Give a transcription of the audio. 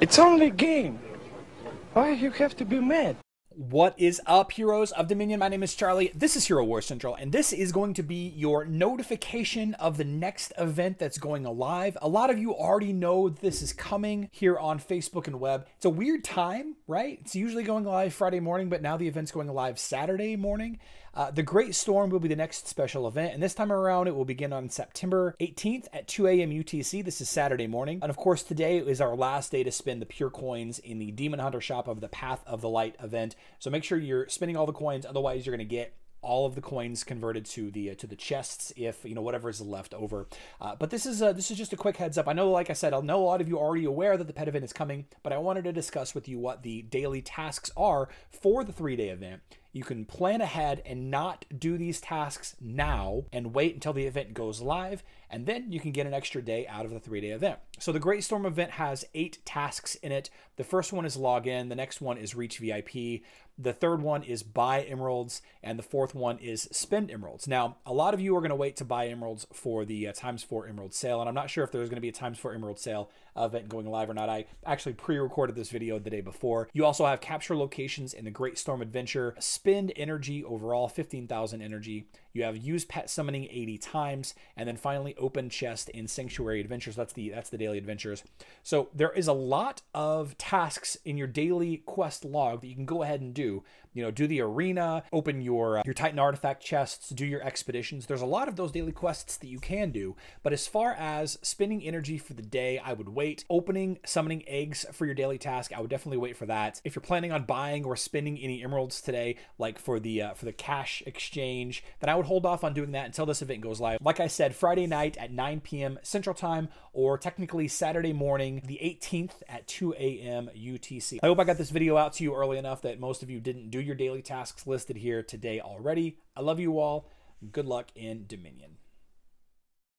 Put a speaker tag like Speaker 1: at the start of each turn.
Speaker 1: It's only a game. Why you have to be mad? What is up, heroes of Dominion? My name is Charlie. This is Hero War Central, and this is going to be your notification of the next event that's going live. A lot of you already know this is coming here on Facebook and web. It's a weird time, right? It's usually going live Friday morning, but now the event's going live Saturday morning. Uh, the Great Storm will be the next special event, and this time around it will begin on September 18th at 2 a.m. UTC. This is Saturday morning. And of course, today is our last day to spend the pure coins in the Demon Hunter shop of the Path of the Light event. So make sure you're spinning all the coins. Otherwise, you're going to get all of the coins converted to the uh, to the chests if you know whatever is left over uh, but this is uh, this is just a quick heads up i know like i said i know a lot of you are already aware that the pet event is coming but i wanted to discuss with you what the daily tasks are for the three day event you can plan ahead and not do these tasks now and wait until the event goes live, and then you can get an extra day out of the three day event. So, the Great Storm event has eight tasks in it. The first one is login, the next one is reach VIP, the third one is buy emeralds, and the fourth one is spend emeralds. Now, a lot of you are going to wait to buy emeralds for the uh, times four emerald sale, and I'm not sure if there's going to be a times four emerald sale event going live or not. I actually pre recorded this video the day before. You also have capture locations in the Great Storm Adventure, spend energy overall, 15,000 energy. You have use pet summoning 80 times, and then finally open chest in sanctuary adventures. That's the that's the daily adventures. So there is a lot of tasks in your daily quest log that you can go ahead and do. You know, do the arena, open your uh, your Titan artifact chests, do your expeditions. There's a lot of those daily quests that you can do. But as far as spending energy for the day, I would wait. Opening summoning eggs for your daily task, I would definitely wait for that. If you're planning on buying or spending any emeralds today, like for the uh, for the cash exchange, then I would hold off on doing that until this event goes live. Like I said, Friday night at 9 p.m. Central Time, or technically Saturday morning, the 18th at 2 a.m. UTC. I hope I got this video out to you early enough that most of you didn't do your daily tasks listed here today already. I love you all. Good luck in Dominion.